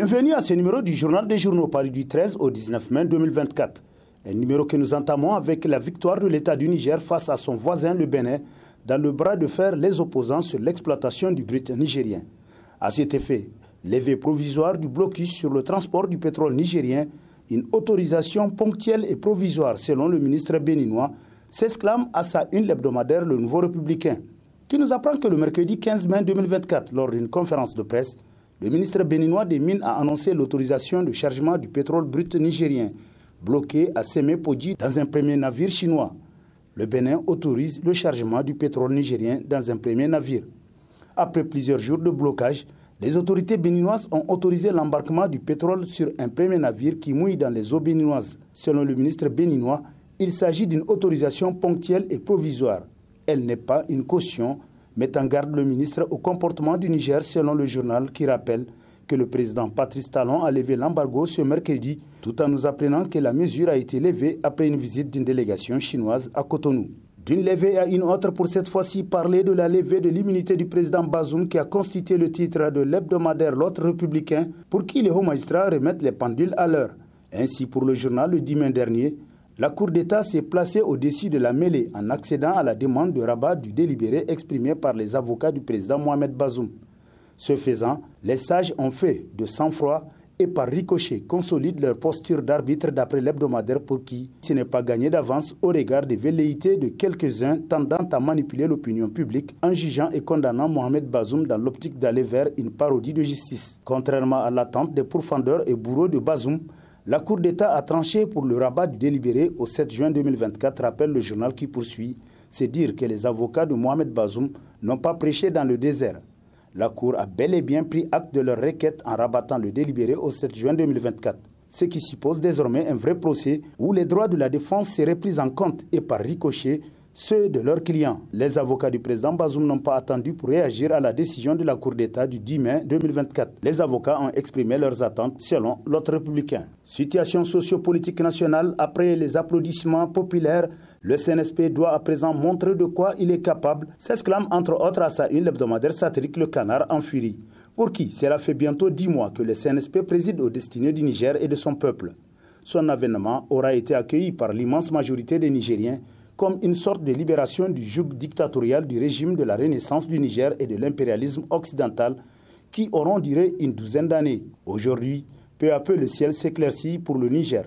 Bienvenue à ce numéro du Journal des journaux Paris du 13 au 19 mai 2024. Un numéro que nous entamons avec la victoire de l'État du Niger face à son voisin le Bénin dans le bras de fer les opposants sur l'exploitation du brut nigérien. À cet effet, levée provisoire du blocus sur le transport du pétrole nigérien, une autorisation ponctuelle et provisoire selon le ministre béninois, s'exclame à sa une hebdomadaire Le Nouveau Républicain, qui nous apprend que le mercredi 15 mai 2024, lors d'une conférence de presse, le ministre béninois des Mines a annoncé l'autorisation du chargement du pétrole brut nigérien, bloqué à Semépodi dans un premier navire chinois. Le Bénin autorise le chargement du pétrole nigérien dans un premier navire. Après plusieurs jours de blocage, les autorités béninoises ont autorisé l'embarquement du pétrole sur un premier navire qui mouille dans les eaux béninoises. Selon le ministre béninois, il s'agit d'une autorisation ponctuelle et provisoire. Elle n'est pas une caution met en garde le ministre au comportement du Niger selon le journal qui rappelle que le président Patrice Talon a levé l'embargo ce mercredi, tout en nous apprenant que la mesure a été levée après une visite d'une délégation chinoise à Cotonou. D'une levée à une autre pour cette fois-ci parler de la levée de l'immunité du président Bazoum qui a constitué le titre de l'hebdomadaire L'autre républicain pour qui les hauts magistrats remettent les pendules à l'heure. Ainsi pour le journal le dimanche dernier, la Cour d'État s'est placée au-dessus de la mêlée en accédant à la demande de rabat du délibéré exprimé par les avocats du président Mohamed Bazoum. Ce faisant, les sages ont fait de sang-froid et par ricochet consolident leur posture d'arbitre d'après l'hebdomadaire pour qui ce n'est pas gagné d'avance au regard des velléités de quelques-uns tendant à manipuler l'opinion publique en jugeant et condamnant Mohamed Bazoum dans l'optique d'aller vers une parodie de justice. Contrairement à l'attente des pourfendeurs et bourreaux de Bazoum, la Cour d'État a tranché pour le rabat du délibéré au 7 juin 2024, rappelle le journal qui poursuit. C'est dire que les avocats de Mohamed Bazoum n'ont pas prêché dans le désert. La Cour a bel et bien pris acte de leur requête en rabattant le délibéré au 7 juin 2024 ce qui suppose désormais un vrai procès où les droits de la défense seraient pris en compte et par ricochet, ceux de leurs clients. Les avocats du président Bazoum n'ont pas attendu pour réagir à la décision de la Cour d'État du 10 mai 2024. Les avocats ont exprimé leurs attentes selon l'autre républicain. Situation sociopolitique nationale, après les applaudissements populaires, le CNSP doit à présent montrer de quoi il est capable, s'exclame entre autres à sa une l'hebdomadaire satirique Le Canard en furie. Pour qui cela fait bientôt dix mois que le CNSP préside aux destinées du Niger et de son peuple. Son avènement aura été accueilli par l'immense majorité des Nigériens comme une sorte de libération du joug dictatorial du régime de la Renaissance du Niger et de l'impérialisme occidental qui auront duré une douzaine d'années. Aujourd'hui, peu à peu le ciel s'éclaircit pour le Niger.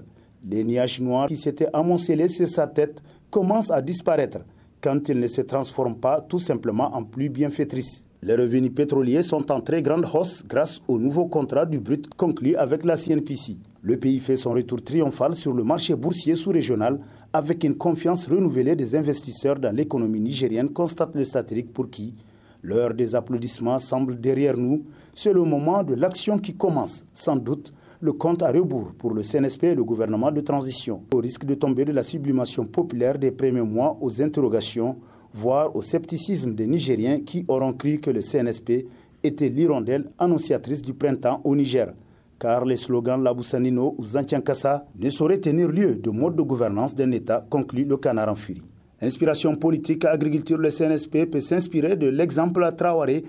Les nuages noirs qui s'étaient amoncelés sur sa tête commencent à disparaître quand ils ne se transforment pas tout simplement en pluie bienfaitrice. Les revenus pétroliers sont en très grande hausse grâce au nouveau contrat du brut conclu avec la CNPC. Le pays fait son retour triomphal sur le marché boursier sous-régional avec une confiance renouvelée des investisseurs dans l'économie nigérienne, constate le satirique pour qui l'heure des applaudissements semble derrière nous. C'est le moment de l'action qui commence. Sans doute, le compte à rebours pour le CNSP et le gouvernement de transition, au risque de tomber de la sublimation populaire des premiers mois aux interrogations, voire au scepticisme des Nigériens qui auront cru que le CNSP était l'hirondelle annonciatrice du printemps au Niger car les slogans Laboussanino ou Kassa » ne sauraient tenir lieu de mode de gouvernance d'un État, conclut le canard en furie. Inspiration politique à agriculture, le CNSP peut s'inspirer de l'exemple à Traoré,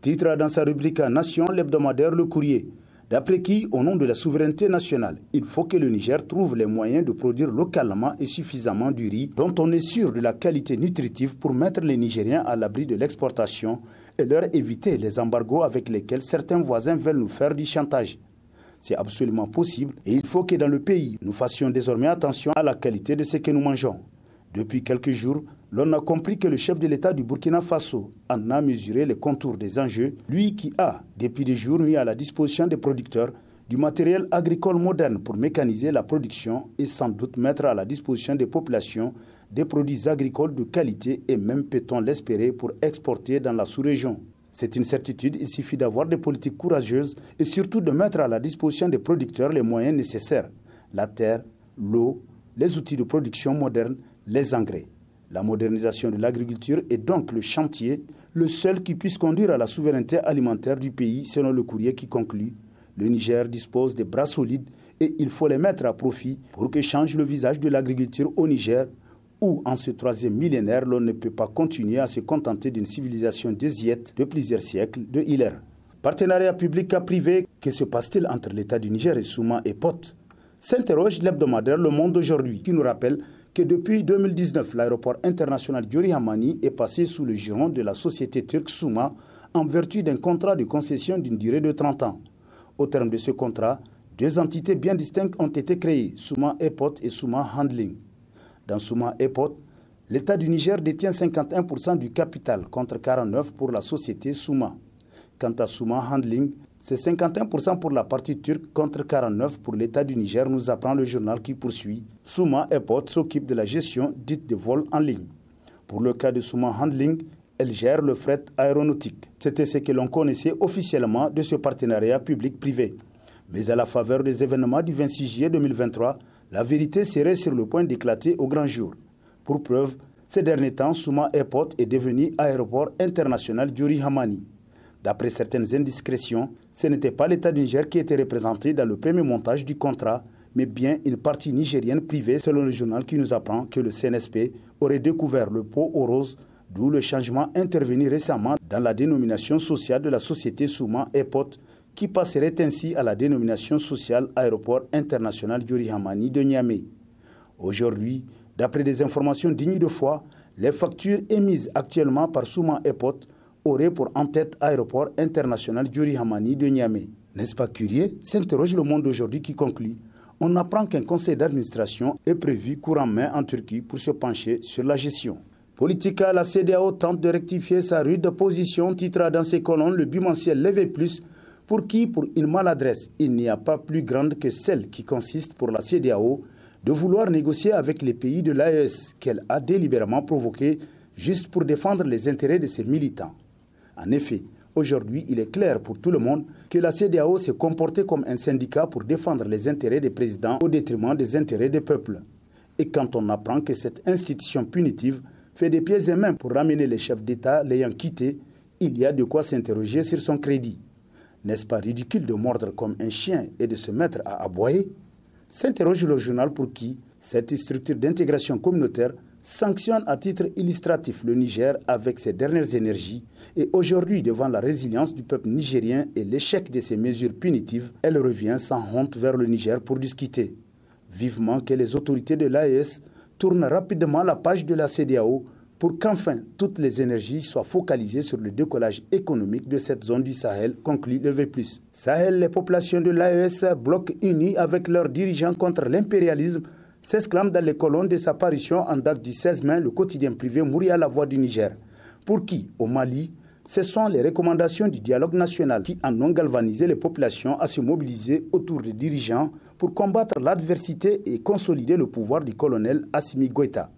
titre dans sa rubrique Nation l'hebdomadaire Le Courrier. D'après qui, au nom de la souveraineté nationale, il faut que le Niger trouve les moyens de produire localement et suffisamment du riz dont on est sûr de la qualité nutritive pour mettre les Nigériens à l'abri de l'exportation et leur éviter les embargos avec lesquels certains voisins veulent nous faire du chantage. C'est absolument possible et il faut que dans le pays, nous fassions désormais attention à la qualité de ce que nous mangeons. Depuis quelques jours, l'on a compris que le chef de l'État du Burkina Faso en a mesuré les contours des enjeux, lui qui a, depuis des jours, mis à la disposition des producteurs du matériel agricole moderne pour mécaniser la production et sans doute mettre à la disposition des populations des produits agricoles de qualité et même peut-on l'espérer pour exporter dans la sous-région. C'est une certitude, il suffit d'avoir des politiques courageuses et surtout de mettre à la disposition des producteurs les moyens nécessaires, la terre, l'eau, les outils de production modernes, les engrais. La modernisation de l'agriculture est donc le chantier, le seul qui puisse conduire à la souveraineté alimentaire du pays, selon le courrier qui conclut. Le Niger dispose des bras solides et il faut les mettre à profit pour que change le visage de l'agriculture au Niger où, en ce troisième millénaire, l'on ne peut pas continuer à se contenter d'une civilisation désiète de plusieurs siècles de Hilaire. Partenariat public-privé, que se passe-t-il entre l'État du Niger et Souma et S'interroge l'hebdomadaire Le Monde d'aujourd'hui, qui nous rappelle que depuis 2019, l'aéroport international Diori Hamani est passé sous le giron de la société turque Souma en vertu d'un contrat de concession d'une durée de 30 ans. Au terme de ce contrat, deux entités bien distinctes ont été créées, Souma EPOT et Souma Handling. Dans Souma Epot, l'État du Niger détient 51% du capital contre 49% pour la société Souma. Quant à Souma Handling, c'est 51% pour la partie turque contre 49% pour l'État du Niger, nous apprend le journal qui poursuit. Souma EPOT s'occupe de la gestion dite de vols en ligne. Pour le cas de Souma Handling, elle gère le fret aéronautique. C'était ce que l'on connaissait officiellement de ce partenariat public-privé. Mais à la faveur des événements du 26 juillet 2023, la vérité serait sur le point d'éclater au grand jour. Pour preuve, ces derniers temps, Souma Airport est devenu aéroport international d'Uri Hamani. D'après certaines indiscrétions, ce n'était pas l'État du Niger qui était représenté dans le premier montage du contrat, mais bien une partie nigérienne privée selon le journal qui nous apprend que le CNSP aurait découvert le pot aux roses, d'où le changement intervenu récemment dans la dénomination sociale de la société Souma Airport qui passerait ainsi à la dénomination sociale Aéroport international du Hamani de Niamey. Aujourd'hui, d'après des informations dignes de foi, les factures émises actuellement par Souma Epot auraient pour en tête Aéroport international du Hamani de Niamey. N'est-ce pas curieux s'interroge le monde aujourd'hui qui conclut. On apprend qu'un conseil d'administration est prévu courant main en Turquie pour se pencher sur la gestion. Politica, la CDAO tente de rectifier sa rude position, titre dans ses colonnes le bimensuel Levé Plus pour qui, pour une maladresse, il n'y a pas plus grande que celle qui consiste pour la CDAO de vouloir négocier avec les pays de l'AES qu'elle a délibérément provoqué juste pour défendre les intérêts de ses militants. En effet, aujourd'hui, il est clair pour tout le monde que la CDAO s'est comportée comme un syndicat pour défendre les intérêts des présidents au détriment des intérêts des peuples. Et quand on apprend que cette institution punitive fait des pieds et mains pour ramener les chefs d'État l'ayant quitté, il y a de quoi s'interroger sur son crédit. N'est-ce pas ridicule de mordre comme un chien et de se mettre à aboyer S'interroge le journal pour qui cette structure d'intégration communautaire sanctionne à titre illustratif le Niger avec ses dernières énergies et aujourd'hui devant la résilience du peuple nigérien et l'échec de ses mesures punitives, elle revient sans honte vers le Niger pour discuter. Vivement que les autorités de l'AES tournent rapidement la page de la CDAO pour qu'enfin toutes les énergies soient focalisées sur le décollage économique de cette zone du Sahel, conclut le V+. Sahel, les populations de l'AES bloquent unis avec leurs dirigeants contre l'impérialisme, s'exclament dans les colonnes de sa parution en date du 16 mai, le quotidien privé Mourir à la voix du Niger, pour qui, au Mali, ce sont les recommandations du dialogue national qui en ont galvanisé les populations à se mobiliser autour des dirigeants pour combattre l'adversité et consolider le pouvoir du colonel Assimi Goïta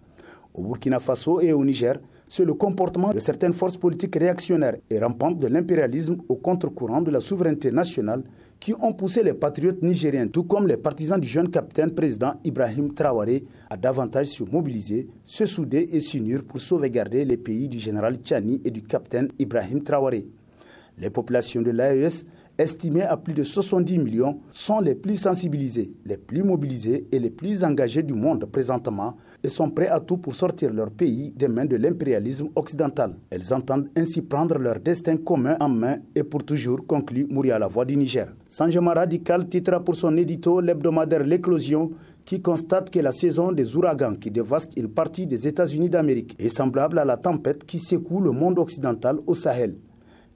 au Burkina Faso et au Niger, c'est le comportement de certaines forces politiques réactionnaires et rampantes de l'impérialisme au contre-courant de la souveraineté nationale qui ont poussé les patriotes nigériens, tout comme les partisans du jeune capitaine président Ibrahim Traoré, à davantage se mobiliser, se souder et s'unir pour sauvegarder les pays du général Tchani et du capitaine Ibrahim Traoré. Les populations de l'AES estimés à plus de 70 millions, sont les plus sensibilisés, les plus mobilisés et les plus engagés du monde présentement et sont prêts à tout pour sortir leur pays des mains de l'impérialisme occidental. Elles entendent ainsi prendre leur destin commun en main et pour toujours, conclut Mouria la voix du Niger. Sanjema Radical titra pour son édito l'hebdomadaire L'éclosion qui constate que la saison des ouragans qui dévastent une partie des États-Unis d'Amérique est semblable à la tempête qui secoue le monde occidental au Sahel.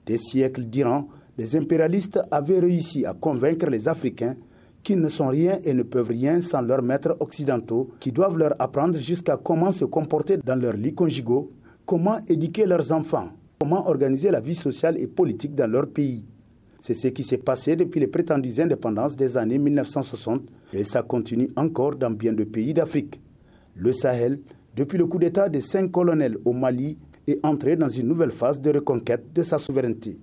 Des siècles d'Iran les impérialistes avaient réussi à convaincre les Africains qu'ils ne sont rien et ne peuvent rien sans leurs maîtres occidentaux, qui doivent leur apprendre jusqu'à comment se comporter dans leurs lits conjugaux, comment éduquer leurs enfants, comment organiser la vie sociale et politique dans leur pays. C'est ce qui s'est passé depuis les prétendues indépendances des années 1960 et ça continue encore dans bien de pays d'Afrique. Le Sahel, depuis le coup d'État des cinq colonels au Mali, est entré dans une nouvelle phase de reconquête de sa souveraineté.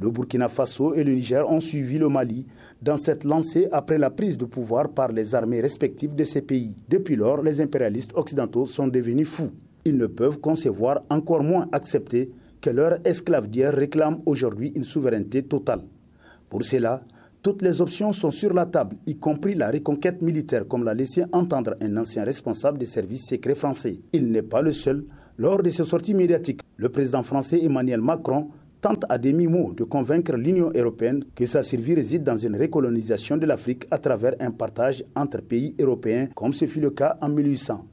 Le Burkina Faso et le Niger ont suivi le Mali dans cette lancée après la prise de pouvoir par les armées respectives de ces pays. Depuis lors, les impérialistes occidentaux sont devenus fous. Ils ne peuvent concevoir, encore moins accepter, que leur esclave d'hier réclame aujourd'hui une souveraineté totale. Pour cela, toutes les options sont sur la table, y compris la reconquête militaire, comme l'a laissé entendre un ancien responsable des services secrets français. Il n'est pas le seul. Lors de ses sorties médiatiques, le président français Emmanuel Macron tente à demi-mot de convaincre l'Union européenne que sa survie réside dans une récolonisation de l'Afrique à travers un partage entre pays européens, comme ce fut le cas en 1800.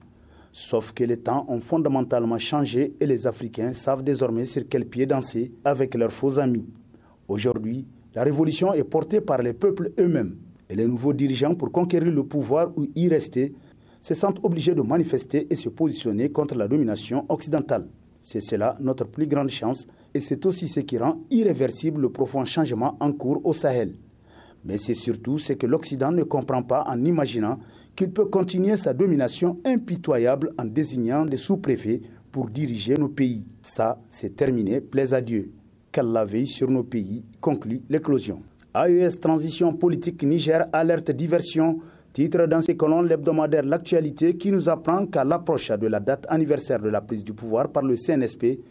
Sauf que les temps ont fondamentalement changé et les Africains savent désormais sur quel pied danser avec leurs faux amis. Aujourd'hui, la révolution est portée par les peuples eux-mêmes et les nouveaux dirigeants pour conquérir le pouvoir ou y rester se sentent obligés de manifester et se positionner contre la domination occidentale. C'est cela notre plus grande chance et c'est aussi ce qui rend irréversible le profond changement en cours au Sahel. Mais c'est surtout ce que l'Occident ne comprend pas en imaginant qu'il peut continuer sa domination impitoyable en désignant des sous-préfets pour diriger nos pays. Ça, c'est terminé, plaise à Dieu. la veille sur nos pays, conclut l'éclosion. AES Transition politique Niger alerte diversion, titre dans ses colonnes l'hebdomadaire L'actualité qui nous apprend qu'à l'approche de la date anniversaire de la prise du pouvoir par le CNSP,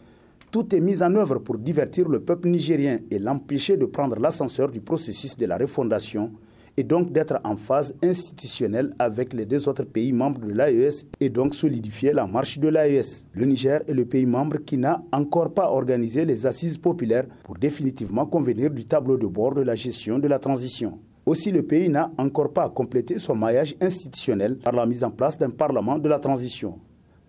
tout est mis en œuvre pour divertir le peuple nigérien et l'empêcher de prendre l'ascenseur du processus de la refondation et donc d'être en phase institutionnelle avec les deux autres pays membres de l'AES et donc solidifier la marche de l'AES. Le Niger est le pays membre qui n'a encore pas organisé les assises populaires pour définitivement convenir du tableau de bord de la gestion de la transition. Aussi, le pays n'a encore pas complété son maillage institutionnel par la mise en place d'un parlement de la transition.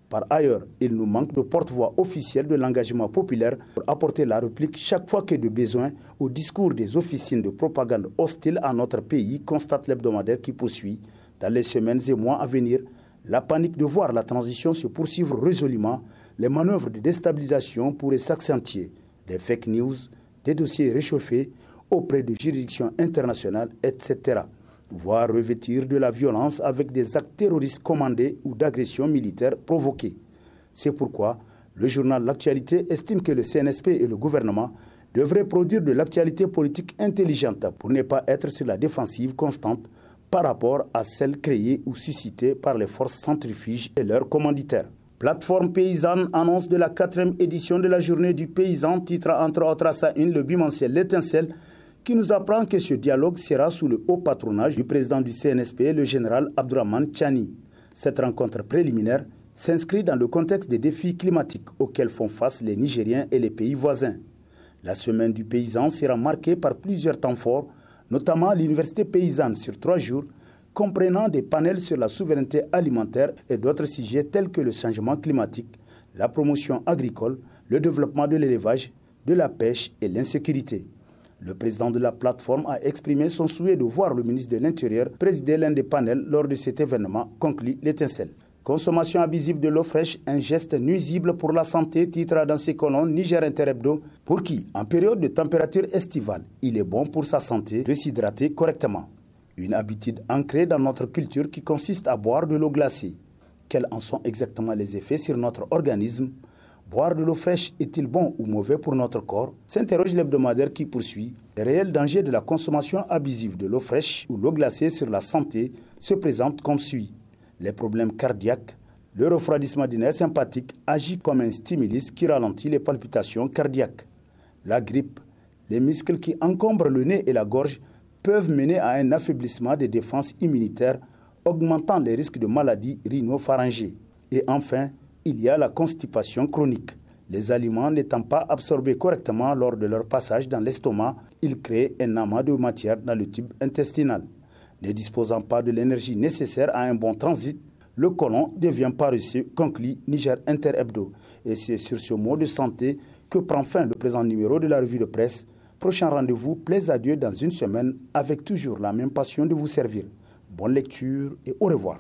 Par ailleurs, il nous manque de porte-voix officielle de l'engagement populaire pour apporter la réplique chaque fois que de besoin au discours des officines de propagande hostiles à notre pays, constate l'hebdomadaire qui poursuit. Dans les semaines et mois à venir, la panique de voir la transition se poursuivre résolument, les manœuvres de déstabilisation pourraient s'accentuer. Des fake news, des dossiers réchauffés auprès de juridictions internationales, etc voire revêtir de la violence avec des actes terroristes commandés ou d'agressions militaires provoquées. C'est pourquoi le journal L'Actualité estime que le CNSP et le gouvernement devraient produire de l'actualité politique intelligente pour ne pas être sur la défensive constante par rapport à celle créée ou suscitée par les forces centrifuges et leurs commanditaires. Plateforme paysanne annonce de la quatrième édition de la journée du paysan, titre entre autres à sa une le bimensuel L'étincelle qui nous apprend que ce dialogue sera sous le haut patronage du président du CNSP, le général Abdourahman Tchani. Cette rencontre préliminaire s'inscrit dans le contexte des défis climatiques auxquels font face les Nigériens et les pays voisins. La semaine du paysan sera marquée par plusieurs temps forts, notamment l'université paysanne sur trois jours, comprenant des panels sur la souveraineté alimentaire et d'autres sujets tels que le changement climatique, la promotion agricole, le développement de l'élevage, de la pêche et l'insécurité. Le président de la plateforme a exprimé son souhait de voir le ministre de l'Intérieur présider l'un des panels lors de cet événement, conclut l'étincelle. Consommation abusive de l'eau fraîche, un geste nuisible pour la santé, titre dans ses colonnes Niger Interhebdo, pour qui, en période de température estivale, il est bon pour sa santé de s'hydrater correctement. Une habitude ancrée dans notre culture qui consiste à boire de l'eau glacée. Quels en sont exactement les effets sur notre organisme Boire de l'eau fraîche est-il bon ou mauvais pour notre corps s'interroge l'hebdomadaire qui poursuit. Les réels dangers de la consommation abusive de l'eau fraîche ou l'eau glacée sur la santé se présente comme suit. Les problèmes cardiaques, le refroidissement d'une nerf sympathique agit comme un stimulus qui ralentit les palpitations cardiaques. La grippe, les muscles qui encombrent le nez et la gorge peuvent mener à un affaiblissement des défenses immunitaires, augmentant les risques de maladies rhinopharyngées. Et enfin, il y a la constipation chronique. Les aliments n'étant pas absorbés correctement lors de leur passage dans l'estomac, ils créent un amas de matière dans le tube intestinal. Ne disposant pas de l'énergie nécessaire à un bon transit, le colon devient paresseux, conclut Niger Interhebdo. Et c'est sur ce mot de santé que prend fin le présent numéro de la revue de presse. Prochain rendez-vous, plaise à Dieu dans une semaine, avec toujours la même passion de vous servir. Bonne lecture et au revoir.